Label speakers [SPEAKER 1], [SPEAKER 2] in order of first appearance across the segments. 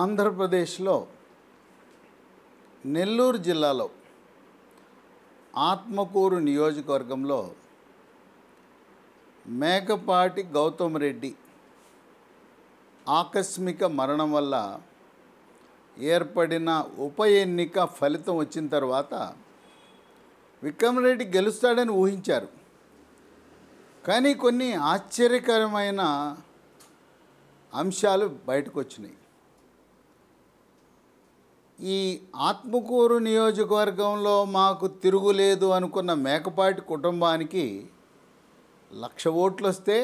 [SPEAKER 1] ఆంధ్రప్రదేశ్లో నెల్లూరు జిల్లాలో ఆత్మకూరు నియోజకవర్గంలో మేకపాటి గౌతమ్ రెడ్డి ఆకస్మిక మరణం వల్ల ఏర్పడిన ఉప ఎన్నిక ఫలితం వచ్చిన తర్వాత విక్రమరెడ్డి గెలుస్తాడని ఊహించారు కానీ కొన్ని ఆశ్చర్యకరమైన అంశాలు బయటకు వచ్చినాయి ఈ ఆత్మకూరు నియోజకవర్గంలో మాకు తిరుగులేదు అనుకున్న మేకపాటి కుటుంబానికి లక్ష ఓట్లు వస్తే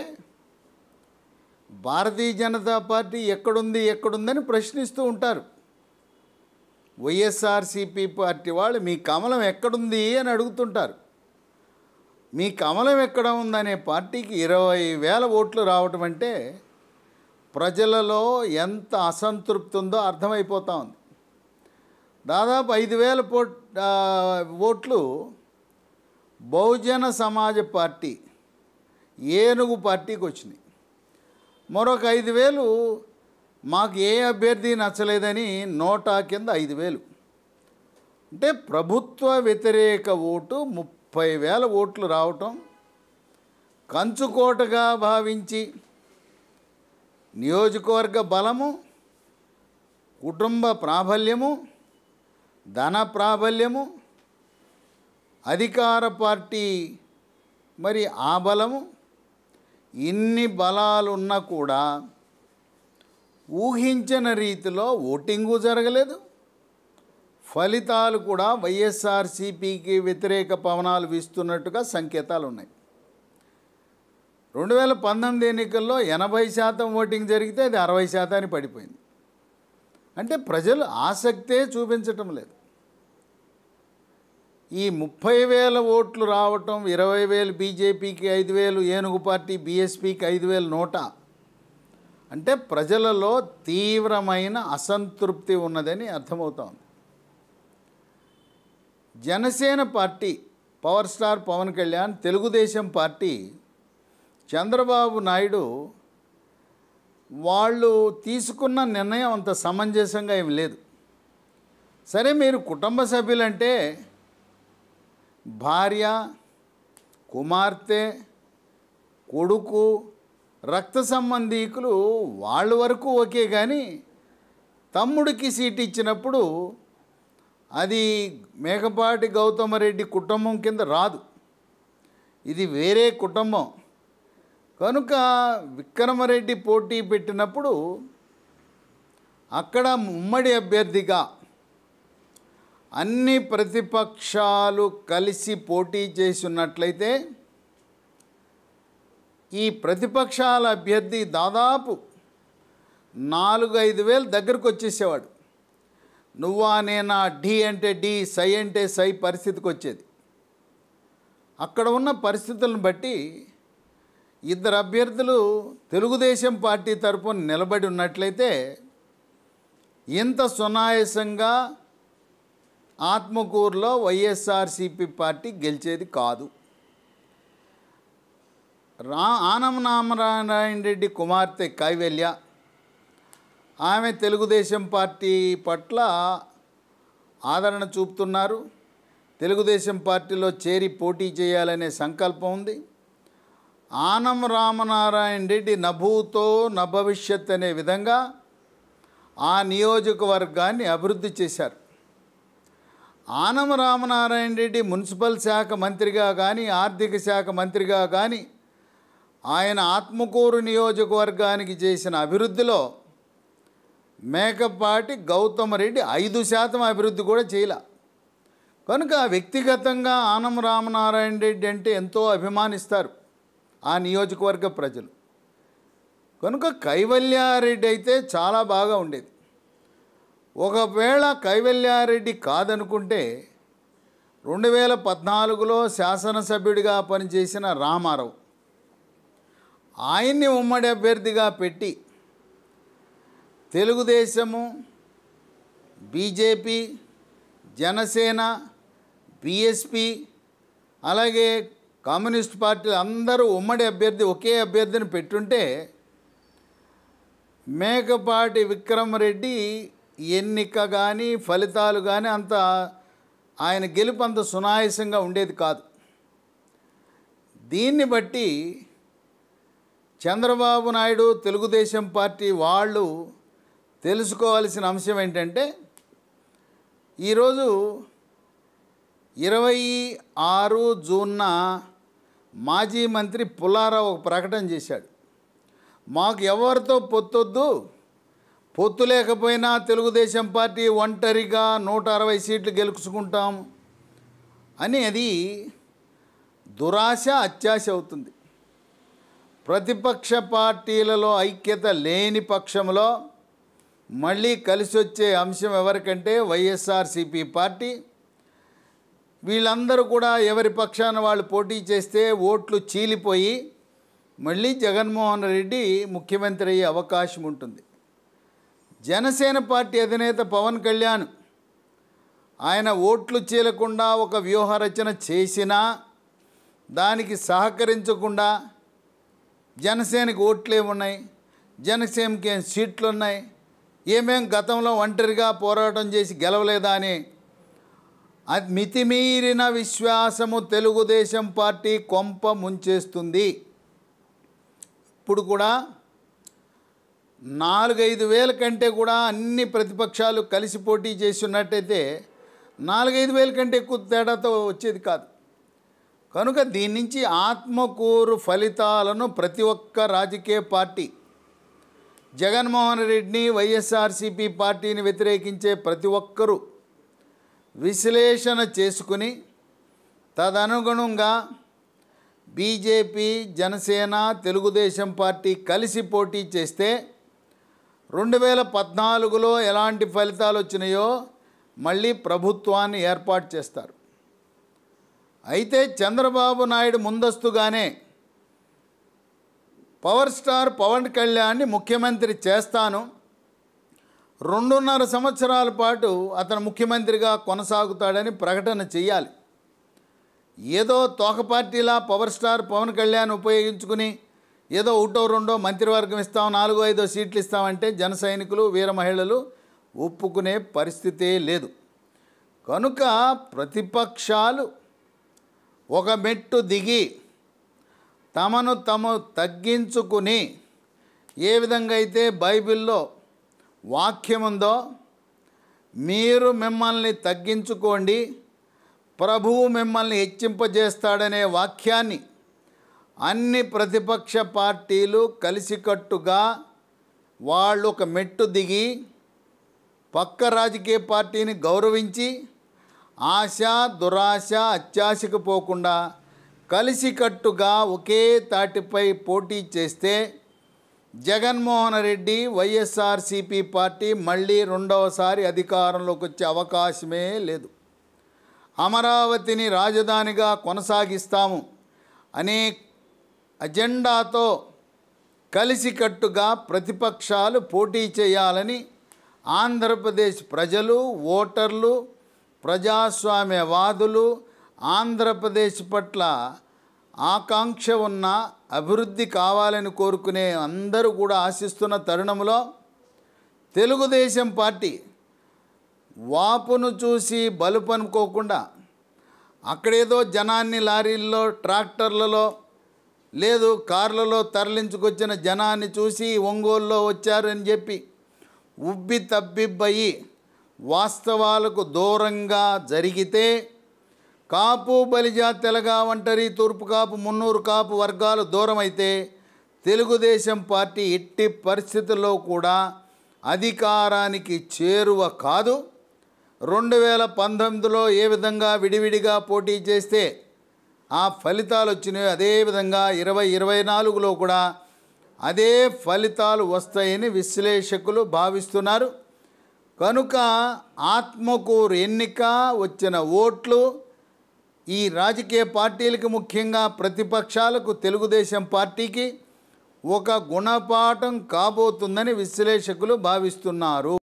[SPEAKER 1] భారతీయ జనతా పార్టీ ఎక్కడుంది ఎక్కడుందని ప్రశ్నిస్తూ ఉంటారు వైఎస్ఆర్సీపీ పార్టీ వాళ్ళు మీ కమలం ఎక్కడుంది అని అడుగుతుంటారు మీ కమలం ఎక్కడ ఉందనే పార్టీకి ఇరవై వేల ఓట్లు రావటం అంటే ప్రజలలో ఎంత అసంతృప్తి ఉందో అర్థమైపోతూ ఉంది దాదాపు ఐదు వేల ఓట్లు బహుజన సమాజ పార్టీ ఏనుగు పార్టీకి వచ్చినాయి మరొక ఐదు వేలు మాకు ఏ అభ్యర్థి నచ్చలేదని నోటా కింద ఐదు వేలు అంటే ప్రభుత్వ వ్యతిరేక ఓటు ముప్పై వేల ఓట్లు రావటం కంచుకోటగా భావించి నియోజకవర్గ బలము కుటుంబ ప్రాబల్యము ధన ప్రాబల్యము అధికార పార్టీ మరి ఆ బలము ఇన్ని బలాలున్నా కూడా ఊహించిన రీతిలో ఓటింగు జరగలేదు ఫలితాలు కూడా వైఎస్ఆర్సీపీకి వ్యతిరేక పవనాలు వీస్తున్నట్టుగా సంకేతాలు ఉన్నాయి రెండు వేల పంతొమ్మిది ఎన్నికల్లో ఎనభై శాతం ఓటింగ్ జరిగితే అది అరవై శాతానికి పడిపోయింది అంటే ప్రజలు ఆసక్తే చూపించటం లేదు ఈ ముప్పై వేల ఓట్లు రావటం ఇరవై వేలు బీజేపీకి ఐదు వేలు ఏనుగు పార్టీ బీఎస్పీకి ఐదు వేలు నోట అంటే ప్రజలలో తీవ్రమైన అసంతృప్తి ఉన్నదని అర్థమవుతోంది Janasena party power star Pawan Kalyan Telugu Desam party Chandrababu Naidu వాళ్ళు తీసుకున్న నిర్ణయం అంత సమంజసంగా ఏమి లేదు సరే మీరు కుటుంబ సభ్యులంటే భార్య కుమార్తె కొడుకు రక్త సంబంధీకులు వాళ్ళ వరకు ఓకే కానీ తమ్ముడికి సీట్ ఇచ్చినప్పుడు అది మేకపాటి గౌతమరెడ్డి కుటుంబం కింద రాదు ఇది వేరే కుటుంబం కనుక విక్రమరెడ్డి పోటీ పెట్టినప్పుడు అక్కడ ఉమ్మడి అభ్యర్థిగా అన్ని ప్రతిపక్షాలు కలిసి పోటీ చేసినట్లయితే ఈ ప్రతిపక్షాల అభ్యర్థి దాదాపు నాలుగు ఐదు వేలు దగ్గరకు వచ్చేసేవాడు నువ్వా నేనా డి అంటే డి సై అంటే సై పరిస్థితికి వచ్చేది అక్కడ ఉన్న పరిస్థితులను బట్టి ఇద్దరు అభ్యర్థులు తెలుగుదేశం పార్టీ తరపున నిలబడి ఉన్నట్లయితే ఇంత సునాయసంగా ఆత్మకూరులో వైఎస్ఆర్సిపి పార్టీ గెలిచేది కాదు రా ఆనం నామనారాయణ రెడ్డి కుమార్తె కైవల్య ఆమె తెలుగుదేశం పార్టీ పట్ల ఆదరణ చూపుతున్నారు తెలుగుదేశం పార్టీలో చేరి పోటీ చేయాలనే సంకల్పం ఉంది ఆనం రామనారాయణ రెడ్డి నభూతో నభవిష్యత్ అనే విధంగా ఆ నియోజకవర్గాన్ని అభివృద్ధి చేశారు ఆనం రామనారాయణ రెడ్డి మున్సిపల్ శాఖ మంత్రిగా కానీ ఆర్థిక శాఖ మంత్రిగా కానీ ఆయన ఆత్మకూరు నియోజకవర్గానికి చేసిన అభివృద్ధిలో మేకపాటి గౌతమ్ రెడ్డి ఐదు శాతం అభివృద్ధి కూడా చేయలే కనుక వ్యక్తిగతంగా ఆనం రామనారాయణ రెడ్డి అంటే ఎంతో అభిమానిస్తారు ఆ నియోజకవర్గ ప్రజలు కనుక కైవల్యారెడ్డి అయితే చాలా బాగా ఉండేది ఒకవేళ కైవల్యారెడ్డి కాదనుకుంటే రెండు వేల పద్నాలుగులో శాసనసభ్యుడిగా పనిచేసిన రామారావు ఆయన్ని ఉమ్మడి అభ్యర్థిగా పెట్టి తెలుగుదేశము బీజేపీ జనసేన బీఎస్పీ అలాగే కమ్యూనిస్ట్ పార్టీలు అందరూ ఉమ్మడి అభ్యర్థి ఒకే అభ్యర్థిని పెట్టుంటే మేకపాటి విక్రమరెడ్డి ఎన్నిక కానీ ఫలితాలు కానీ అంత ఆయన గెలుపు అంత సునాయాసంగా ఉండేది కాదు దీన్ని బట్టి చంద్రబాబు నాయుడు తెలుగుదేశం పార్టీ వాళ్ళు తెలుసుకోవాల్సిన అంశం ఏంటంటే ఈరోజు ఇరవై ఆరు జూన్న మాజీ మంత్రి పుల్లారావు ఒక ప్రకటన చేశాడు మాకు ఎవరితో పొత్తొద్దు పొత్తు లేకపోయినా తెలుగుదేశం పార్టీ ఒంటరిగా నూట అరవై సీట్లు గెలుచుకుంటాం అనేది దురాశ అత్యాశ అవుతుంది ప్రతిపక్ష పార్టీలలో ఐక్యత లేని పక్షంలో మళ్ళీ కలిసి వచ్చే అంశం ఎవరికంటే వైఎస్ఆర్సిపి పార్టీ వీళ్ళందరూ కూడా ఎవరి పక్షాన వాళ్ళు పోటీ చేస్తే ఓట్లు చీలిపోయి మళ్ళీ జగన్మోహన్ రెడ్డి ముఖ్యమంత్రి అయ్యే అవకాశం ఉంటుంది జనసేన పార్టీ అధినేత పవన్ కళ్యాణ్ ఆయన ఓట్లు చీలకుండా ఒక వ్యూహరచన చేసినా దానికి సహకరించకుండా జనసేనకి ఓట్లే ఉన్నాయి జనసేనకి ఏం సీట్లు ఉన్నాయి ఏమేం గతంలో ఒంటరిగా పోరాటం చేసి గెలవలేదా అని మితిమీరిన విశ్వాసము తెలుగుదేశం పార్టీ కొంప ముంచేస్తుంది ఇప్పుడు కూడా నాలుగైదు వేల కంటే కూడా అన్ని ప్రతిపక్షాలు కలిసి పోటీ చేస్తున్నట్టయితే నాలుగైదు వేల కంటే ఎక్కువ తేడాతో వచ్చేది కాదు కనుక దీని నుంచి ఆత్మకూరు ఫలితాలను ప్రతి ఒక్క రాజకీయ పార్టీ జగన్మోహన్ రెడ్డిని వైఎస్ఆర్సీపీ పార్టీని వ్యతిరేకించే ప్రతి ఒక్కరూ విశ్లేషణ చేసుకుని తదనుగుణంగా బీజేపీ జనసేన తెలుగుదేశం పార్టీ కలిసి పోటీ చేస్తే రెండు వేల పద్నాలుగులో ఎలాంటి ఫలితాలు వచ్చినాయో మళ్ళీ ప్రభుత్వాన్ని ఏర్పాటు చేస్తారు అయితే చంద్రబాబు నాయుడు ముందస్తుగానే పవర్ స్టార్ పవన్ కళ్యాణ్ని ముఖ్యమంత్రి చేస్తాను రెండున్నర సంవత్సరాల పాటు అతను ముఖ్యమంత్రిగా కొనసాగుతాడని ప్రకటన చేయాలి ఏదో తోక పార్టీలా పవర్ స్టార్ పవన్ కళ్యాణ్ ఉపయోగించుకుని ఏదో ఒకటో రెండో మంత్రివర్గం ఇస్తాం నాలుగో ఐదో సీట్లు ఇస్తామంటే జన సైనికులు వీర మహిళలు ఒప్పుకునే పరిస్థితే లేదు కనుక ప్రతిపక్షాలు ఒక మెట్టు దిగి తమను తము తగ్గించుకుని ఏ విధంగా అయితే బైబిల్లో వాక్యముందో మీరు మిమ్మల్ని తగ్గించుకోండి ప్రభువు మిమ్మల్ని హెచ్చింపజేస్తాడనే వాక్యాన్ని అన్ని ప్రతిపక్ష పార్టీలు కలిసికట్టుగా వాళ్ళు ఒక మెట్టు దిగి పక్క రాజకీయ పార్టీని గౌరవించి ఆశ దురాశ అత్యాశకు పోకుండా కలిసికట్టుగా ఒకే తాటిపై పోటీ చేస్తే జగన్మోహన్ రెడ్డి వైఎస్ఆర్సీపీ పార్టీ మళ్ళీ రెండవసారి అధికారంలోకి వచ్చే అవకాశమే లేదు అమరావతిని రాజధానిగా కొనసాగిస్తాము అనే అజెండాతో కలిసికట్టుగా ప్రతిపక్షాలు పోటీ చేయాలని ఆంధ్రప్రదేశ్ ప్రజలు ఓటర్లు ప్రజాస్వామ్యవాదులు ఆంధ్రప్రదేశ్ పట్ల ఆకాంక్ష ఉన్న అభివృద్ధి కావాలని కోరుకునే అందరూ కూడా ఆశిస్తున్న తరుణంలో తెలుగుదేశం పార్టీ వాపును చూసి బలుపనుకోకుండా అక్కడేదో జనాన్ని లారీల్లో ట్రాక్టర్లలో లేదు కార్లలో తరలించుకొచ్చిన జనాన్ని చూసి ఒంగోలులో వచ్చారని చెప్పి ఉబ్బి తబ్బిబ్బయి వాస్తవాలకు దూరంగా జరిగితే కాపు బలిజ తెలగ వంటరి తూర్పు కాపు మున్నూరు కాపు వర్గాలు దూరమైతే తెలుగుదేశం పార్టీ ఎట్టి పరిస్థితుల్లో కూడా అధికారానికి చేరువ కాదు రెండు వేల పంతొమ్మిదిలో ఏ విధంగా విడివిడిగా పోటీ చేస్తే ఆ ఫలితాలు వచ్చినాయో అదేవిధంగా ఇరవై ఇరవై నాలుగులో కూడా అదే ఫలితాలు వస్తాయని విశ్లేషకులు భావిస్తున్నారు కనుక ఆత్మకూరు ఎన్నిక వచ్చిన ఓట్లు ఈ రాజకీయ పార్టీలకు ముఖ్యంగా ప్రతిపక్షాలకు తెలుగుదేశం పార్టీకి ఒక గుణపాఠం కాబోతుందని విశ్లేషకులు భావిస్తున్నారు